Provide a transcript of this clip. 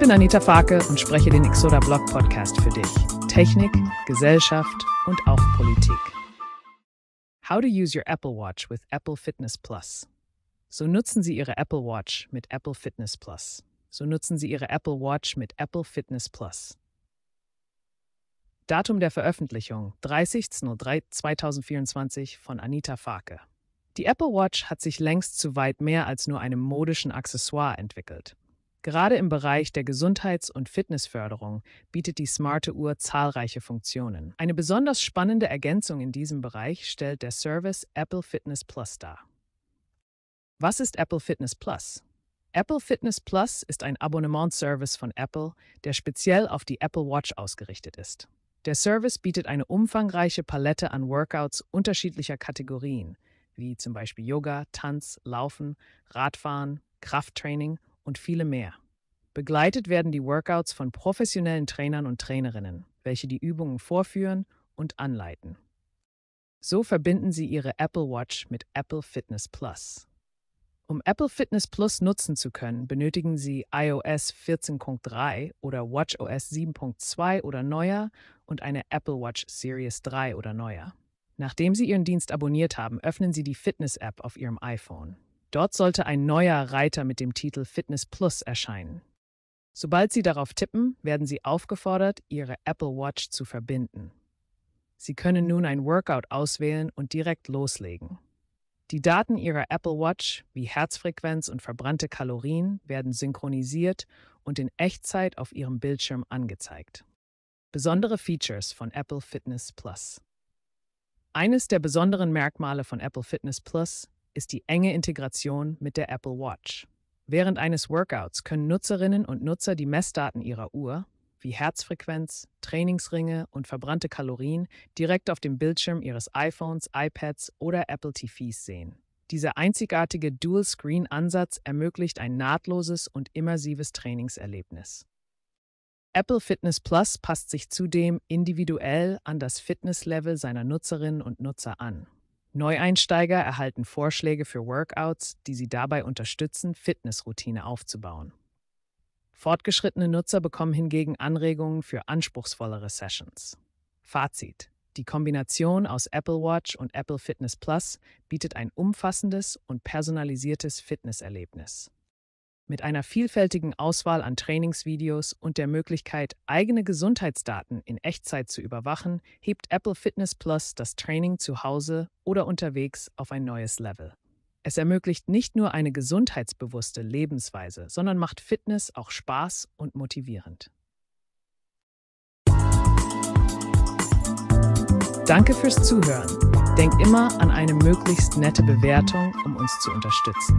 bin Anita Farke und spreche den Exoda Blog Podcast für dich. Technik, Gesellschaft und auch Politik. How to use your Apple Watch with Apple Fitness Plus. So nutzen Sie Ihre Apple Watch mit Apple Fitness Plus. So nutzen Sie Ihre Apple Watch mit Apple Fitness Plus. Datum der Veröffentlichung 30.03.2024 von Anita Farke. Die Apple Watch hat sich längst zu weit mehr als nur einem modischen Accessoire entwickelt. Gerade im Bereich der Gesundheits- und Fitnessförderung bietet die smarte Uhr zahlreiche Funktionen. Eine besonders spannende Ergänzung in diesem Bereich stellt der Service Apple Fitness Plus dar. Was ist Apple Fitness Plus? Apple Fitness Plus ist ein Abonnement-Service von Apple, der speziell auf die Apple Watch ausgerichtet ist. Der Service bietet eine umfangreiche Palette an Workouts unterschiedlicher Kategorien, wie zum Beispiel Yoga, Tanz, Laufen, Radfahren, Krafttraining und viele mehr. Begleitet werden die Workouts von professionellen Trainern und Trainerinnen, welche die Übungen vorführen und anleiten. So verbinden sie ihre Apple Watch mit Apple Fitness Plus. Um Apple Fitness Plus nutzen zu können, benötigen Sie iOS 14.3 oder WatchOS 7.2 oder neuer und eine Apple Watch Series 3 oder neuer. Nachdem Sie Ihren Dienst abonniert haben, öffnen Sie die Fitness-App auf Ihrem iPhone. Dort sollte ein neuer Reiter mit dem Titel Fitness Plus erscheinen. Sobald Sie darauf tippen, werden Sie aufgefordert, Ihre Apple Watch zu verbinden. Sie können nun ein Workout auswählen und direkt loslegen. Die Daten Ihrer Apple Watch, wie Herzfrequenz und verbrannte Kalorien, werden synchronisiert und in Echtzeit auf Ihrem Bildschirm angezeigt. Besondere Features von Apple Fitness Plus. Eines der besonderen Merkmale von Apple Fitness Plus ist die enge Integration mit der Apple Watch. Während eines Workouts können Nutzerinnen und Nutzer die Messdaten ihrer Uhr, wie Herzfrequenz, Trainingsringe und verbrannte Kalorien, direkt auf dem Bildschirm ihres iPhones, iPads oder Apple TVs sehen. Dieser einzigartige Dual-Screen-Ansatz ermöglicht ein nahtloses und immersives Trainingserlebnis. Apple Fitness Plus passt sich zudem individuell an das Fitnesslevel seiner Nutzerinnen und Nutzer an. Neueinsteiger erhalten Vorschläge für Workouts, die sie dabei unterstützen, Fitnessroutine aufzubauen. Fortgeschrittene Nutzer bekommen hingegen Anregungen für anspruchsvollere Sessions. Fazit. Die Kombination aus Apple Watch und Apple Fitness Plus bietet ein umfassendes und personalisiertes Fitnesserlebnis. Mit einer vielfältigen Auswahl an Trainingsvideos und der Möglichkeit, eigene Gesundheitsdaten in Echtzeit zu überwachen, hebt Apple Fitness Plus das Training zu Hause oder unterwegs auf ein neues Level. Es ermöglicht nicht nur eine gesundheitsbewusste Lebensweise, sondern macht Fitness auch Spaß und motivierend. Danke fürs Zuhören. Denkt immer an eine möglichst nette Bewertung, um uns zu unterstützen.